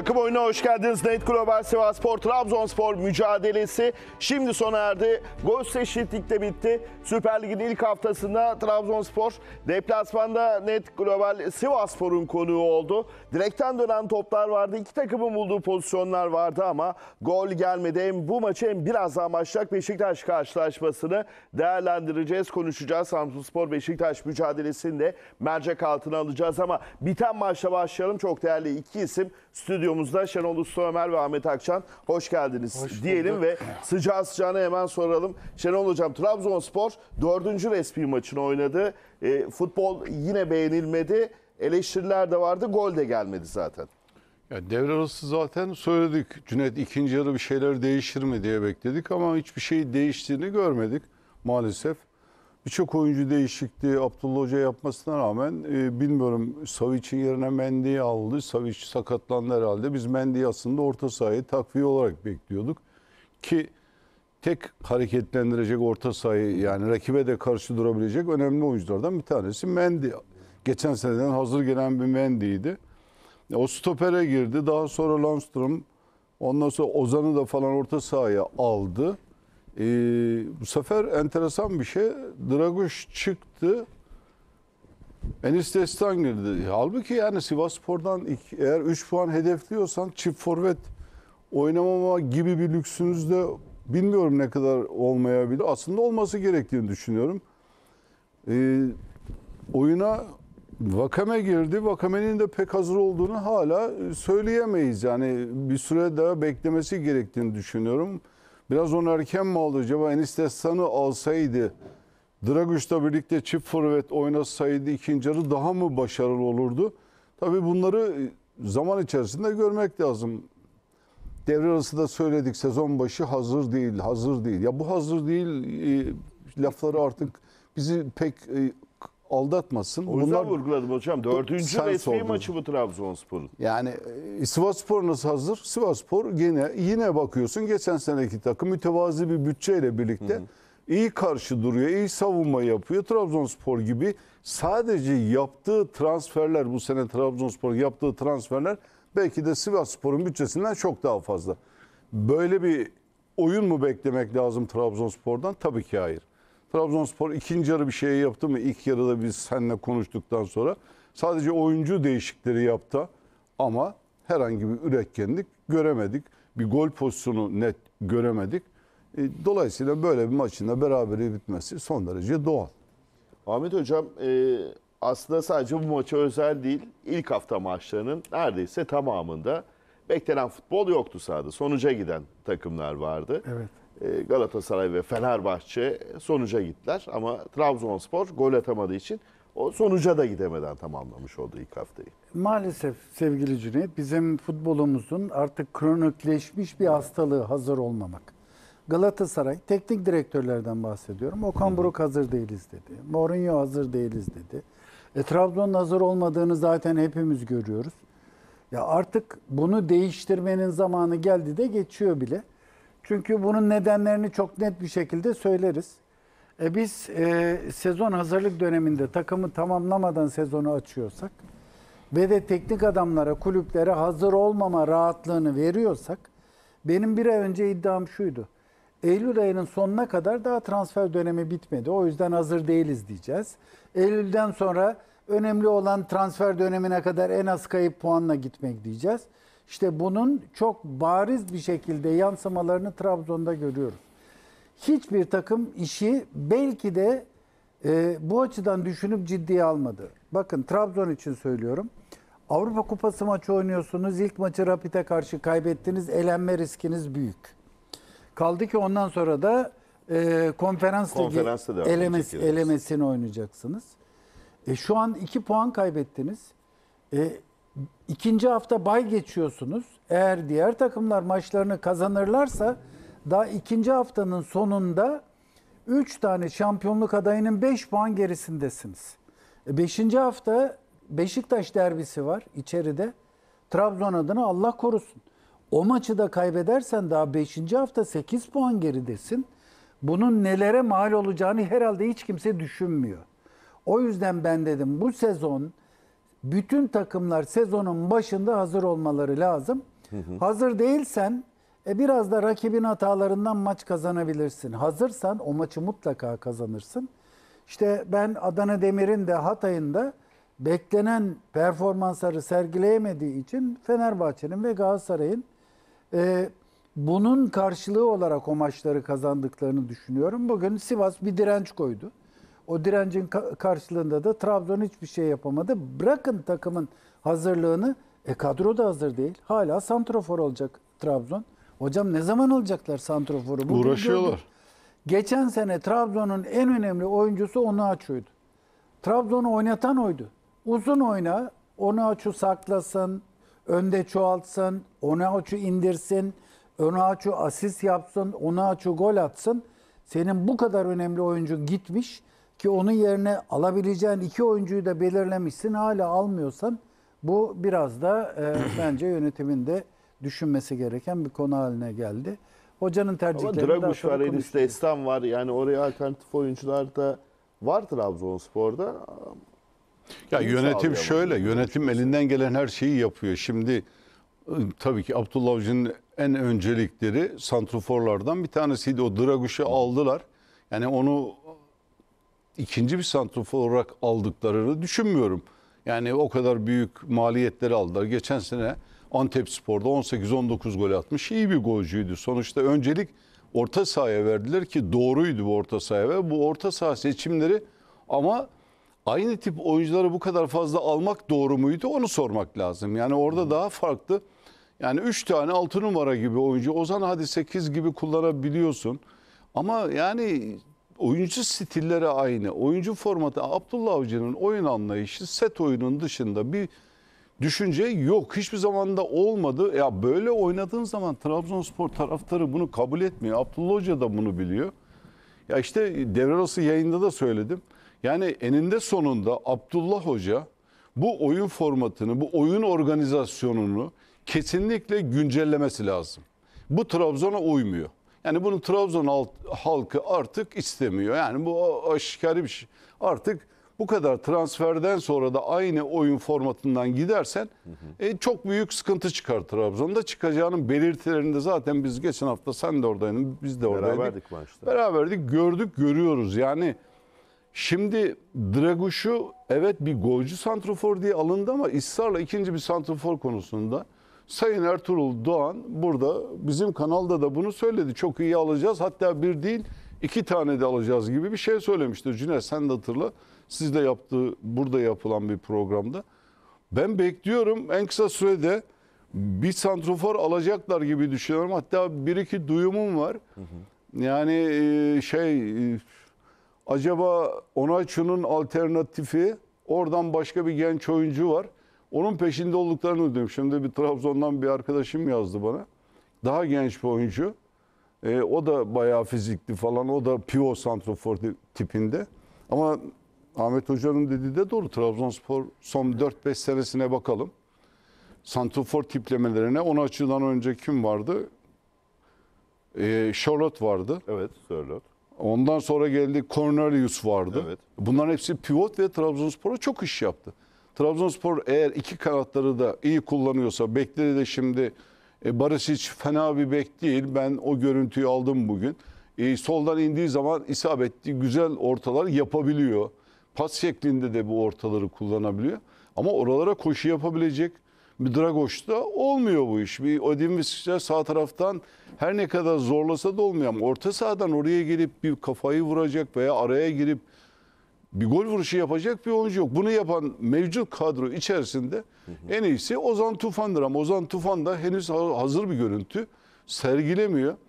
Takım oyuna hoş geldiniz. Net Global Sivaspor Trabzonspor mücadelesi şimdi sona erdi. Gol eşitlikte bitti. Süper Lig'in ilk haftasında Trabzonspor deplasmanda Net Global Sivaspor'un konuğu oldu. Direkten dönen toplar vardı. İki takımın bulduğu pozisyonlar vardı ama gol gelmedi. Hem bu maçı hem birazdan başlayacak Beşiktaş karşılaşmasını değerlendireceğiz, konuşacağız. Samsunspor Beşiktaş mücadelesinde mercek altına alacağız ama biten maçla başlayalım. Çok değerli iki isim stüdyo Stüdyomuzda Şenol Usta Ömer ve Ahmet Akçan hoş geldiniz hoş diyelim ve sıcağı sıcağına hemen soralım. Şenol Hocam Trabzonspor dördüncü resmi maçını oynadı. E, futbol yine beğenilmedi. Eleştiriler de vardı. Gol de gelmedi zaten. Ya devre arası zaten söyledik. Cüneyt ikinci yarı bir şeyler değişir mi diye bekledik ama hiçbir şey değiştiğini görmedik maalesef. Birçok oyuncu değişikliği Abdullah Hoca yapmasına rağmen e, bilmiyorum Savic'in yerine Mendy'yi aldı. Savic sakatlandı herhalde. Biz Mendy'yi aslında orta sahayı takviye olarak bekliyorduk. Ki tek hareketlendirecek orta sahayı yani rakibe de karşı durabilecek önemli oyunculardan bir tanesi Mendy. Geçen seneden hazır gelen bir Mendy'ydi. O stopere girdi. Daha sonra Landstrom ondan sonra Ozan'ı da falan orta sahaya aldı. Ee, bu sefer enteresan bir şey. Draguş çıktı. Enis Destan girdi. Halbuki yani Sivas Spor'dan iki, eğer 3 puan hedefliyorsan çift forvet oynamama gibi bir lüksünüz de bilmiyorum ne kadar olmayabilir. Aslında olması gerektiğini düşünüyorum. Ee, oyuna Vakame girdi. Vakame'nin de pek hazır olduğunu hala söyleyemeyiz. Yani bir süre daha beklemesi gerektiğini düşünüyorum. Biraz on erken mi oldu? Acaba Enis Destan'ı alsaydı, Draguç'la birlikte çift forvet oynasaydı ikinci yarı daha mı başarılı olurdu? Tabii bunları e, zaman içerisinde görmek lazım. Devre da söyledik sezon başı hazır değil, hazır değil. Ya bu hazır değil e, lafları artık bizi pek e, aldatmasın. O yüzden Bunlar, vurguladım hocam. Dördüncü resmi sordun. maçı bu Trabzonspor'un. Yani e, Sivasspor nasıl hazır? Sivaspor yine yine bakıyorsun geçen seneki takım mütevazi bir bütçeyle birlikte Hı. iyi karşı duruyor, iyi savunma yapıyor. Trabzonspor gibi sadece yaptığı transferler bu sene Trabzonspor yaptığı transferler belki de Sivaspor'un bütçesinden çok daha fazla. Böyle bir oyun mu beklemek lazım Trabzonspor'dan? Tabii ki hayır. Trabzonspor ikinci yarı bir şey yaptı mı? İlk yarıda biz seninle konuştuktan sonra sadece oyuncu değişikleri yaptı ama herhangi bir üretkenlik göremedik. Bir gol pozisyonu net göremedik. E, dolayısıyla böyle bir maçın da berabere bitmesi son derece doğal. Ahmet Hocam e, aslında sadece bu maça özel değil. İlk hafta maçlarının neredeyse tamamında beklenen futbol yoktu sahada. Sonuca giden takımlar vardı. Evet. Ee, Galatasaray ve Fenerbahçe sonuca gittiler ama Trabzonspor gol atamadığı için o sonuca da gidemeden tamamlamış oldu ilk haftayı. Maalesef sevgili Cüneyt bizim futbolumuzun artık kronikleşmiş bir hastalığı hazır olmamak. Galatasaray teknik direktörlerden bahsediyorum. Okan Buruk hazır değiliz dedi. Mourinho hazır değiliz dedi. E, Trabzon'un hazır olmadığını zaten hepimiz görüyoruz. Ya artık bunu değiştirmenin zamanı geldi de geçiyor bile. Çünkü bunun nedenlerini çok net bir şekilde söyleriz. E biz e, sezon hazırlık döneminde takımı tamamlamadan sezonu açıyorsak ve de teknik adamlara, kulüplere hazır olmama rahatlığını veriyorsak benim bir ay önce iddiam şuydu. Eylül ayının sonuna kadar daha transfer dönemi bitmedi. O yüzden hazır değiliz diyeceğiz. Eylül'den sonra önemli olan transfer dönemine kadar en az kayıp puanla gitmek diyeceğiz. İşte bunun çok bariz bir şekilde yansımalarını Trabzon'da görüyoruz. Hiçbir takım işi belki de e, bu açıdan düşünüp ciddiye almadı. Bakın Trabzon için söylüyorum. Avrupa Kupası maçı oynuyorsunuz. İlk maçı Rapid'e karşı kaybettiniz. Elenme riskiniz büyük. Kaldı ki ondan sonra da e, konferans ligi elemes, elemesini oynayacaksınız. E, şu an iki puan kaybettiniz. E, ikinci hafta bay geçiyorsunuz. Eğer diğer takımlar maçlarını kazanırlarsa daha ikinci haftanın sonunda 3 tane şampiyonluk adayının 5 puan gerisindesiniz. 5. E hafta Beşiktaş derbisi var içeride. Trabzon adına Allah korusun. O maçı da kaybedersen daha 5. hafta 8 puan geridesin. Bunun nelere mal olacağını herhalde hiç kimse düşünmüyor. O yüzden ben dedim bu sezon bütün takımlar sezonun başında hazır olmaları lazım. Hı hı. Hazır değilsen e, biraz da rakibin hatalarından maç kazanabilirsin. Hazırsan o maçı mutlaka kazanırsın. İşte ben Adana Demir'in de Hatay'ın da beklenen performansları sergileyemediği için Fenerbahçe'nin ve Galatasaray'ın e, bunun karşılığı olarak o maçları kazandıklarını düşünüyorum. Bugün Sivas bir direnç koydu. O direncin karşılığında da Trabzon hiçbir şey yapamadı. Bırakın takımın hazırlığını. E kadro da hazır değil. Hala santrofor olacak Trabzon. Hocam ne zaman alacaklar santroforu? Bugün Uğraşıyorlar. Gördüm. Geçen sene Trabzon'un en önemli oyuncusu onu açıyordu. Trabzon'u oynatan oydu. Uzun oyna, onu açı saklasın, önde çoğaltsın, onu açı indirsin, onu açı asist yapsın, onu açı gol atsın. Senin bu kadar önemli oyuncu gitmiş ki onun yerine alabileceğin iki oyuncuyu da belirlemişsin hala almıyorsan bu biraz da e, bence yönetimin de düşünmesi gereken bir konu haline geldi. Hocanın tercihleri Ama Draguş var, Enis Destan var. Yani oraya alternatif oyuncular da var Trabzonspor'da. Ya Bunu yönetim şöyle, yönetim elinden gelen her şeyi yapıyor. Şimdi e, tabii ki Abdullah Avcı'nın en öncelikleri santroforlardan bir tanesiydi. O Draguş'u aldılar. Yani onu ikinci bir santrafor olarak aldıklarını düşünmüyorum. Yani o kadar büyük maliyetleri aldılar. Geçen sene Antep Spor'da 18-19 gol atmış. İyi bir golcüydü. Sonuçta öncelik orta sahaya verdiler ki doğruydu bu orta sahaya. Ve bu orta saha seçimleri ama aynı tip oyuncuları bu kadar fazla almak doğru muydu onu sormak lazım. Yani orada daha farklı. Yani 3 tane 6 numara gibi oyuncu Ozan hadi 8 gibi kullanabiliyorsun. Ama yani oyuncu stilleri aynı. Oyuncu formatı Abdullah Avcı'nın oyun anlayışı set oyunun dışında bir düşünce yok. Hiçbir zaman da olmadı. Ya böyle oynadığın zaman Trabzonspor taraftarı bunu kabul etmiyor. Abdullah Hoca da bunu biliyor. Ya işte devre arası yayında da söyledim. Yani eninde sonunda Abdullah Hoca bu oyun formatını, bu oyun organizasyonunu kesinlikle güncellemesi lazım. Bu Trabzon'a uymuyor. Yani bunu Trabzon halkı artık istemiyor. Yani bu aşikar bir şey. Artık bu kadar transferden sonra da aynı oyun formatından gidersen hı hı. E, çok büyük sıkıntı çıkar Trabzon'da. Çıkacağının belirtilerinde zaten biz geçen hafta sen de oradaydın, biz de oradaydık. Beraberdik maçta. Beraberdik, gördük, görüyoruz. Yani şimdi Draguş'u evet bir golcü santrofor diye alındı ama ısrarla ikinci bir santrofor konusunda Sayın Ertuğrul Doğan burada bizim kanalda da bunu söyledi. Çok iyi alacağız. Hatta bir değil iki tane de alacağız gibi bir şey söylemiştir Cüneyt sen de hatırla. siz de yaptığı burada yapılan bir programda. Ben bekliyorum en kısa sürede bir santrofor alacaklar gibi düşünüyorum. Hatta bir iki duyumum var. Yani e, şey e, acaba Onaçu'nun alternatifi oradan başka bir genç oyuncu var. Onun peşinde olduklarını duydum. Şimdi bir Trabzon'dan bir arkadaşım yazdı bana. Daha genç bir oyuncu. E, o da bayağı fizikli falan. O da pivo santrofor tipinde. Ama Ahmet Hoca'nın dediği de doğru. Trabzonspor son 4-5 senesine bakalım. Santrofor tiplemelerine 10 açıdan önce kim vardı? E, Charlotte vardı. Evet, Charlotte. Ondan sonra geldi Cornelius vardı. Evet. Bunların hepsi pivot ve Trabzonspor'a çok iş yaptı. Trabzonspor eğer iki kanatları da iyi kullanıyorsa bekleri de şimdi e, hiç fena bir bek değil. Ben o görüntüyü aldım bugün. E, soldan indiği zaman isabetli güzel ortalar yapabiliyor. Pas şeklinde de bu ortaları kullanabiliyor. Ama oralara koşu yapabilecek bir Dragoş'ta olmuyor bu iş. Bir Odinvisic'e sağ taraftan her ne kadar zorlasa da olmuyor ama orta sahadan oraya gelip bir kafayı vuracak veya araya girip bir gol vuruşu yapacak bir oyuncu yok. Bunu yapan mevcut kadro içerisinde hı hı. en iyisi Ozan Tufan'dır ama Ozan Tufan da henüz hazır bir görüntü sergilemiyor.